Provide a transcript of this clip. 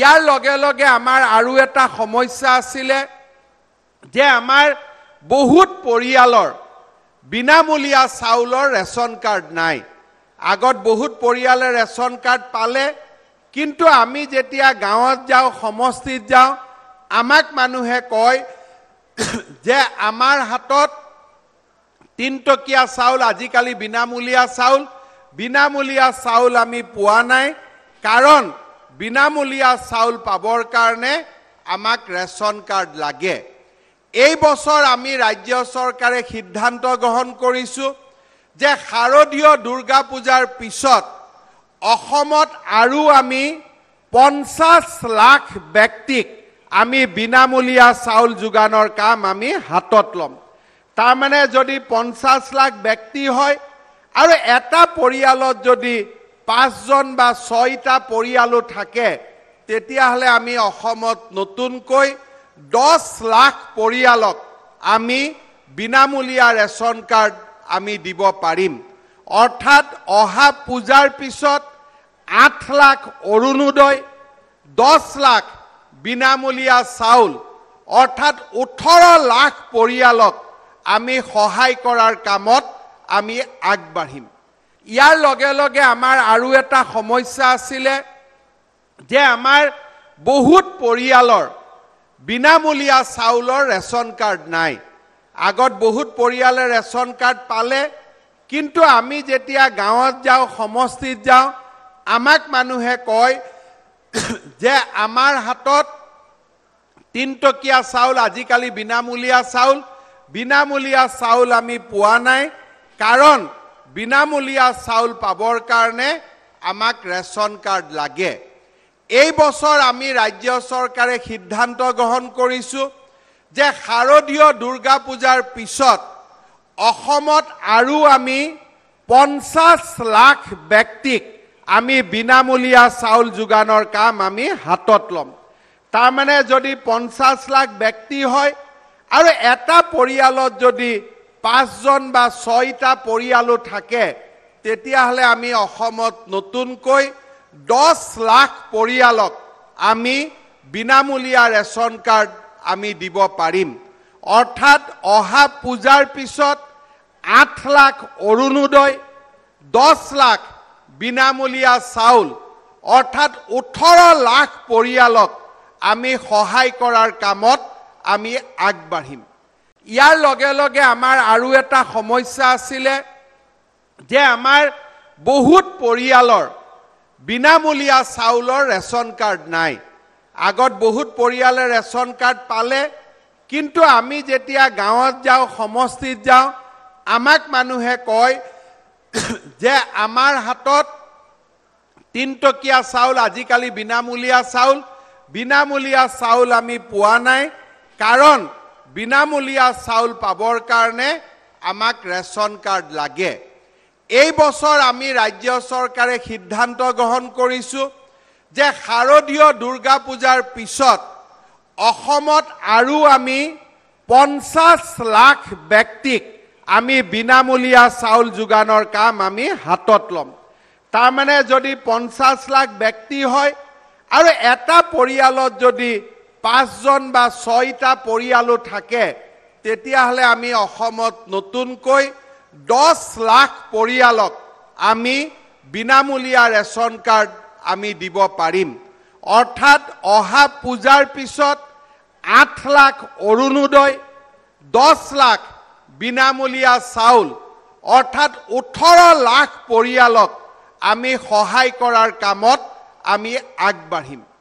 ইয়াৰ লগে লগে আমাৰ আৰু এটা সমস্যা আছিলে যে আমাৰ বহুত পৰিয়ালৰ বিনামূলীয়া চাউলৰ ৰেচন কাৰ্ড নাই আগত বহুত পৰিয়ালে ৰেচন কাৰ্ড পালে কিন্তু আমি যেতিয়া গাঁৱত যাওঁ সমষ্টিত যাওঁ আমাক মানুহে কয় যে আমাৰ হাতত তিনিটকীয়া চাউল আজিকালি বিনামূলীয়া চাউল বিনামূলীয়া চাউল আমি পোৱা নাই কাৰণ বিনামূলীয়া চাউল পাবৰ কাৰণে আমাক ৰেচন কাৰ্ড লাগে এই বছৰ আমি ৰাজ্য চৰকাৰে সিদ্ধান্ত গ্ৰহণ কৰিছোঁ যে শাৰদীয় দুৰ্গা পূজাৰ পিছত অসমত আৰু আমি পঞ্চাছ লাখ ব্যক্তিক আমি বিনামূলীয়া চাউল যোগানৰ কাম আমি হাতত ল'ম তাৰমানে যদি পঞ্চাছ লাখ ব্যক্তি হয় আৰু এটা পৰিয়ালত যদি পাঁচজন বা ছয়টা পৰিয়ালো থাকে তেতিয়াহ'লে আমি অসমত নতুনকৈ দহ লাখ পৰিয়ালক আমি বিনামূলীয়া ৰেচন কাৰ্ড আমি দিব পাৰিম অৰ্থাৎ অহা পূজাৰ পিছত আঠ লাখ অৰুণোদয় দহ লাখ বিনামূলীয়া চাউল অৰ্থাৎ ওঠৰ লাখ পৰিয়ালক আমি সহায় কৰাৰ কামত আমি আগবাঢ়িম ইয়াৰ লগে লগে আমাৰ আৰু এটা সমস্যা আছিলে যে আমাৰ বহুত পৰিয়ালৰ বিনামূলীয়া চাউলৰ ৰেচন কাৰ্ড নাই আগত বহুত পৰিয়ালে ৰেচন কাৰ্ড পালে কিন্তু আমি যেতিয়া গাঁৱত যাওঁ সমষ্টিত যাওঁ আমাক মানুহে কয় যে আমাৰ হাতত তিনিটকীয়া চাউল আজিকালি বিনামূলীয়া চাউল বিনামূলীয়া চাউল আমি পোৱা নাই কাৰণ বিনামূলীয়া চাউল পাবৰ কাৰণে আমাক ৰেচন কাৰ্ড লাগে এই বছৰ আমি ৰাজ্য চৰকাৰে সিদ্ধান্ত গ্ৰহণ কৰিছোঁ যে শাৰদীয় দুৰ্গা পূজাৰ পিছত অসমত আৰু আমি পঞ্চাছ লাখ ব্যক্তিক আমি বিনামূলীয়া চাউল যোগানৰ কাম আমি হাতত ল'ম তাৰমানে যদি পঞ্চাছ লাখ ব্যক্তি হয় আৰু এটা পৰিয়ালত যদি পাঁচজন বা ছয়টা পৰিয়ালো থাকে তেতিয়াহ'লে আমি অসমত নতুনকৈ দহ লাখ পৰিয়ালক আমি বিনামূলীয়া ৰেচন কাৰ্ড আমি দিব পাৰিম অৰ্থাৎ অহা পূজাৰ পিছত আঠ লাখ অৰুণোদয় দহ লাখ বিনামূলীয়া চাউল অৰ্থাৎ ওঠৰ লাখ পৰিয়ালক আমি সহায় কৰাৰ কামত আমি আগবাঢ়িম ইয়াৰ লগে লগে আমাৰ আৰু এটা সমস্যা আছিলে যে আমাৰ বহুত পৰিয়ালৰ বিনামূলীয়া চাউলৰ ৰেচন কাৰ্ড নাই আগত বহুত পৰিয়ালে ৰেচন কাৰ্ড পালে কিন্তু আমি যেতিয়া গাঁৱত যাওঁ সমষ্টিত যাওঁ আমাক মানুহে কয় যে আমাৰ হাতত তিনিটকীয়া চাউল আজিকালি বিনামূলীয়া চাউল বিনামূলীয়া চাউল আমি পোৱা নাই কাৰণ বিনামূলীয়া চাউল পাবৰ কাৰণে আমাক ৰেচন কাৰ্ড লাগে এই বছৰ আমি ৰাজ্য চৰকাৰে সিদ্ধান্ত গ্ৰহণ কৰিছোঁ যে শাৰদীয় দুৰ্গা পূজাৰ পিছত অসমত আৰু আমি পঞ্চাছ লাখ ব্যক্তিক আমি বিনামূলীয়া চাউল যোগানৰ কাম আমি হাতত ল'ম তাৰমানে যদি পঞ্চাছ লাখ ব্যক্তি হয় আৰু এটা পৰিয়ালত যদি পাঁচজন বা ছয়টা পৰিয়ালো থাকে তেতিয়াহ'লে আমি অসমত নতুনকৈ দহ লাখ পৰিয়ালক আমি বিনামূলীয়া ৰেচন কাৰ্ড আমি দিব পাৰিম অৰ্থাৎ অহা পূজাৰ পিছত আঠ লাখ অৰুণোদয় দহ লাখ বিনামূলীয়া চাউল অৰ্থাৎ ওঠৰ লাখ পৰিয়ালক আমি সহায় কৰাৰ কামত আমি আগবাঢ়িম